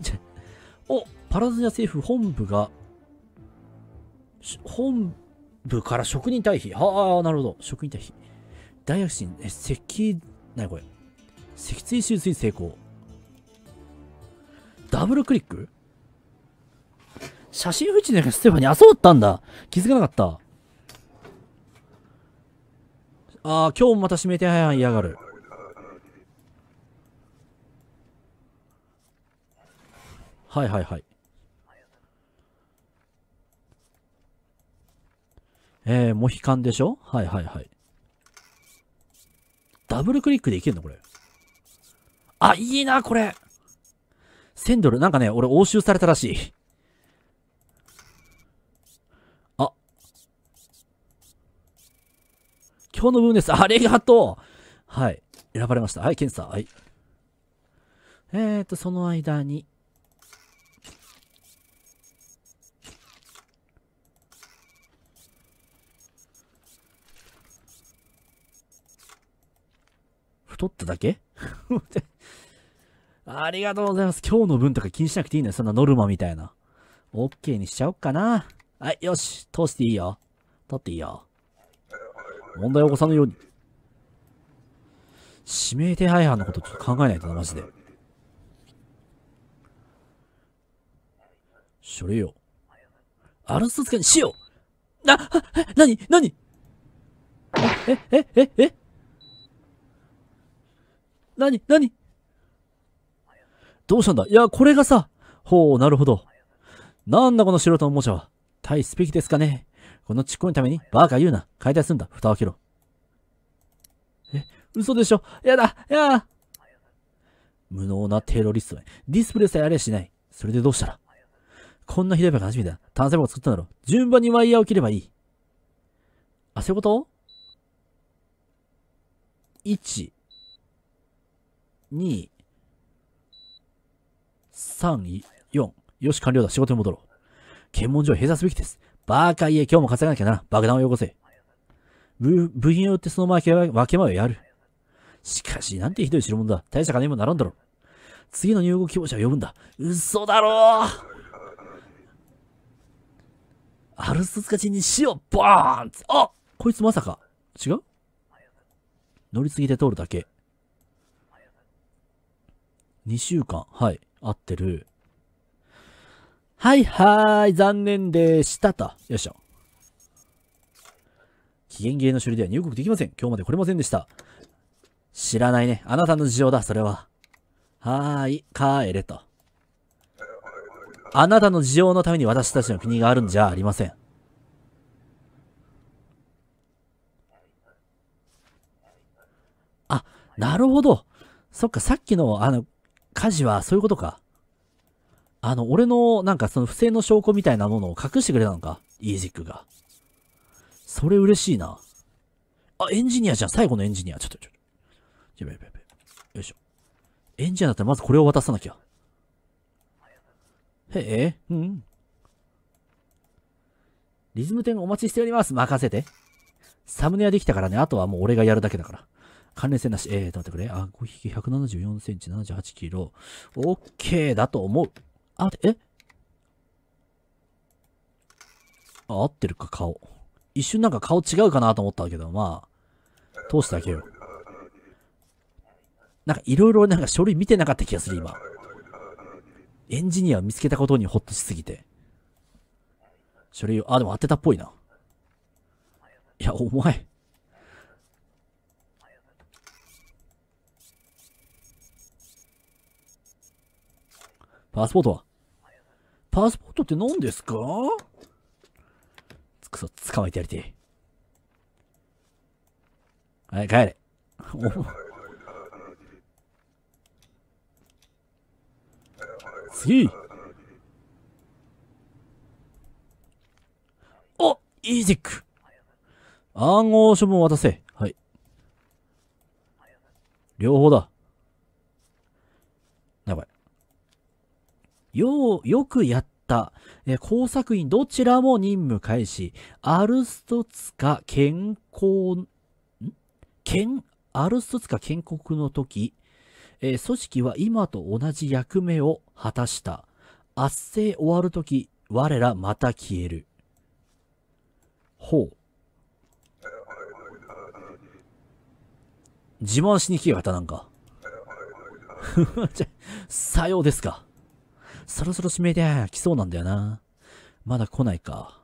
おパラズニア政府本部が、本部から職人退避。ああ、なるほど。職人退避。大躍進、え、石、なにこれ。脊椎手術に成功。ダブルクリック写真不知のステファニー、あ、そうだったんだ。気づかなかった。ああ、今日もまた指名手配犯嫌がる。はいはいはい。えー、モヒカンでしょはいはいはい。ダブルクリックでいけるのこれ。あ、いいな、これ。1000ドル。なんかね、俺押収されたらしい。あ。今日の分です。ありがとうはい。選ばれました。はい、ケンはい。えーと、その間に。太っただけ ありがとうございます。今日の分とか気にしなくていいのよ。そんなノルマみたいな。OK にしちゃおっかな。はい、よし。通していいよ。取っていいよ。問題起こさぬように。指名手配犯のことちょっと考えないとな、マジで。それよ。アルスト使にしような、なになにえ、え、え、えなになにどうしたんだいや、これがさ。ほう、なるほど。なんだこの素人のおもちゃは。大スピキですかね。このちっこいためにバーカ言うな。解体すんだ。蓋を開けろ。え、嘘でしょやだや無能なテロリストめ。ディスプレイさえありゃしない。それでどうしたらこんなひどい場カ初めてだ。炭細胞作ったんだろ。順番にワイヤーを切ればいい。あ、そういうこと ?1、2、3、4。よし、完了だ。仕事に戻ろう。検問所を閉鎖すべきです。バーカ家、今日も稼がなきゃな。爆弾をよこせ。部部品を売ってそのまま分け前をやる。しかし、なんてひどい代物だ。大した金もならんだろう。次の入国希望者を呼ぶんだ。嘘だろうアルスカチに塩バーンあこいつまさか。違う乗り継ぎで通るだけ。2週間、はい、合ってる。はいはーい、残念でしたと。よいしょ。期限切れの処理では入国できません。今日まで来れませんでした。知らないね。あなたの事情だ、それは。はーい、帰れと。あなたの事情のために私たちの国があるんじゃありません。あ、なるほど。そっか、さっきの、あの、火事はそういうことか。あの、俺の、なんかその不正の証拠みたいなものを隠してくれたのか。イージックが。それ嬉しいな。あ、エンジニアじゃん。最後のエンジニア。ちょっと、ちょっと。やべやべやべ。よいしょ。エンジニアだったらまずこれを渡さなきゃ。へえ、うん。リズム点お待ちしております。任せて。サムネはできたからね。あとはもう俺がやるだけだから。関連性なし。えー、待ってくれ。あ、5匹174センチ、78キロ。ケーだと思う。あ、えあ、合ってるか、顔。一瞬なんか顔違うかなと思ったけど、まあ、通してあげよう。なんかいろいろなんか書類見てなかった気がする、今。エンジニアを見つけたことにホッとしすぎて。書類を、あ、でも当てたっぽいな。いや、お前。パスポートはパスポートって何ですかくそ、捕まえてやりてえ。はい、帰れ。次おイージック暗号処分渡せ。はい。両方だ。よう、よくやった。え工作員どちらも任務開始。アルストツカ健康、ん健、アルストツカ建国の時、え組織は今と同じ役目を果たした。圧政終わる時、我らまた消える。ほう。自慢しに来やがった、なんか。さようですか。そろそろ指名で来そうなんだよな。まだ来ないか。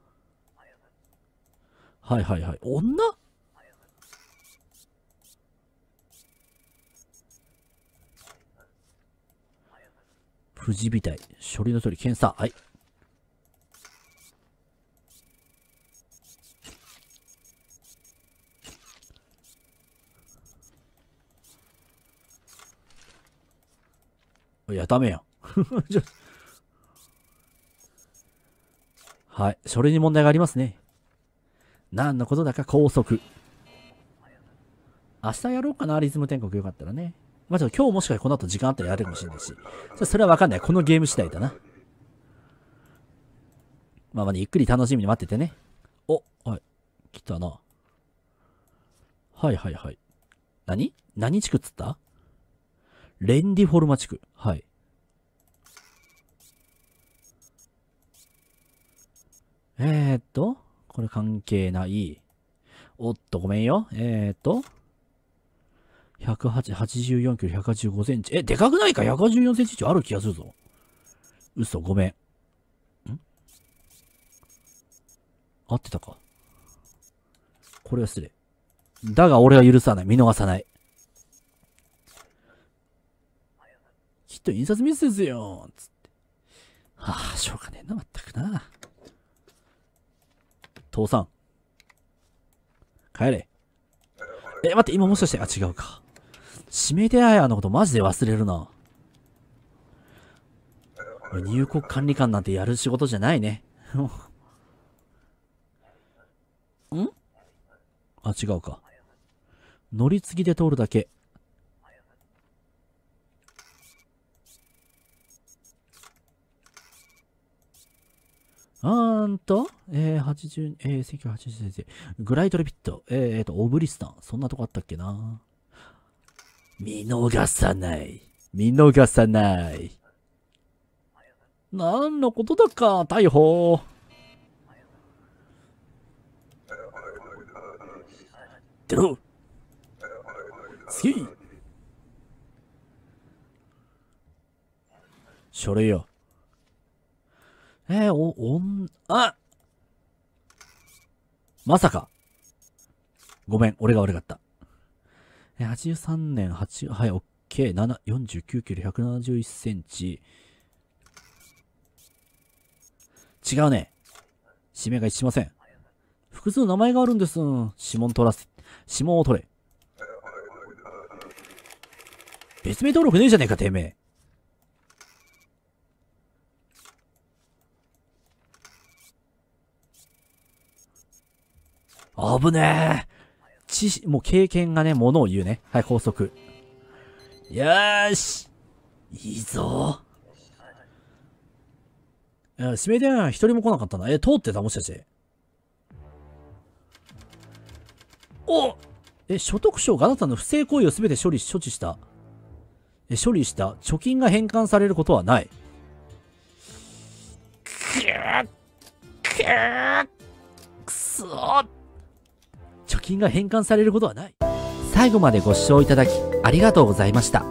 はいはいはい。女事みた体。処理の処理、検査。はい。いや、ダメやん。はい。それに問題がありますね。何のことだか高速。明日やろうかな、リズム天国よかったらね。まあ、ちょっと今日もしかしてこの後時間あったらやるかもしれないし。それはわかんない。このゲーム次第だな。まあまあ、ね、ゆっくり楽しみに待っててね。お、はい。来たな。はいはいはい。何何地区っつったレンディフォルマ地区。はい。えー、っと、これ関係ない。おっと、ごめんよ。えー、っと、1 8 84キロ、185センチ。え、でかくないか ?184 センチ以上ある気がするぞ。嘘、ごめん。ん合ってたかこれは失礼。だが俺は許さない。見逃さない。きっと印刷ミスですよ。つって。はあ、しょうがねえな、まったくな。父さん。帰れ。え、待って、今もしかして、あ、違うか。指名手配のことマジで忘れるな。入国管理官なんてやる仕事じゃないね。んあ、違うか。乗り継ぎで通るだけ。うーんと、えー、80、えー、1980年、グライトリピット、えー、えー、と、オブリスタン。そんなとこあったっけな見逃さない。見逃さない。何のことだか、逮捕。出ろ次書類よ。えー、お、おん、あまさか。ごめん、俺が悪かった。えー、83年8、はい、OK。7、49キロ171センチ。違うね。指名が一致しません。複数名前があるんです。指紋取らせ、指紋を取れ。別名登録ねえじゃねえか、てめえ。あぶねえ。知識、もう経験がね、ものを言うね。はい、高速。よーしいいぞえ、指名電話一人も来なかったな。え、通ってたもしかして。おえ、所得証があなたの不正行為をすべて処理、処置した。え、処理した。貯金が返還されることはない。くっくっくそ貯金が返還されることはない。最後までご視聴いただきありがとうございました。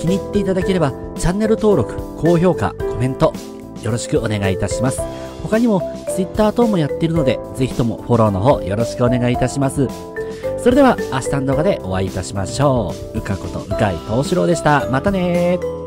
気に入っていただければチャンネル登録、高評価、コメントよろしくお願いいたします。他にも Twitter 等もやっているのでぜひともフォローの方よろしくお願いいたします。それでは明日の動画でお会いいたしましょう。うかことうかいとうしろでした。またねー。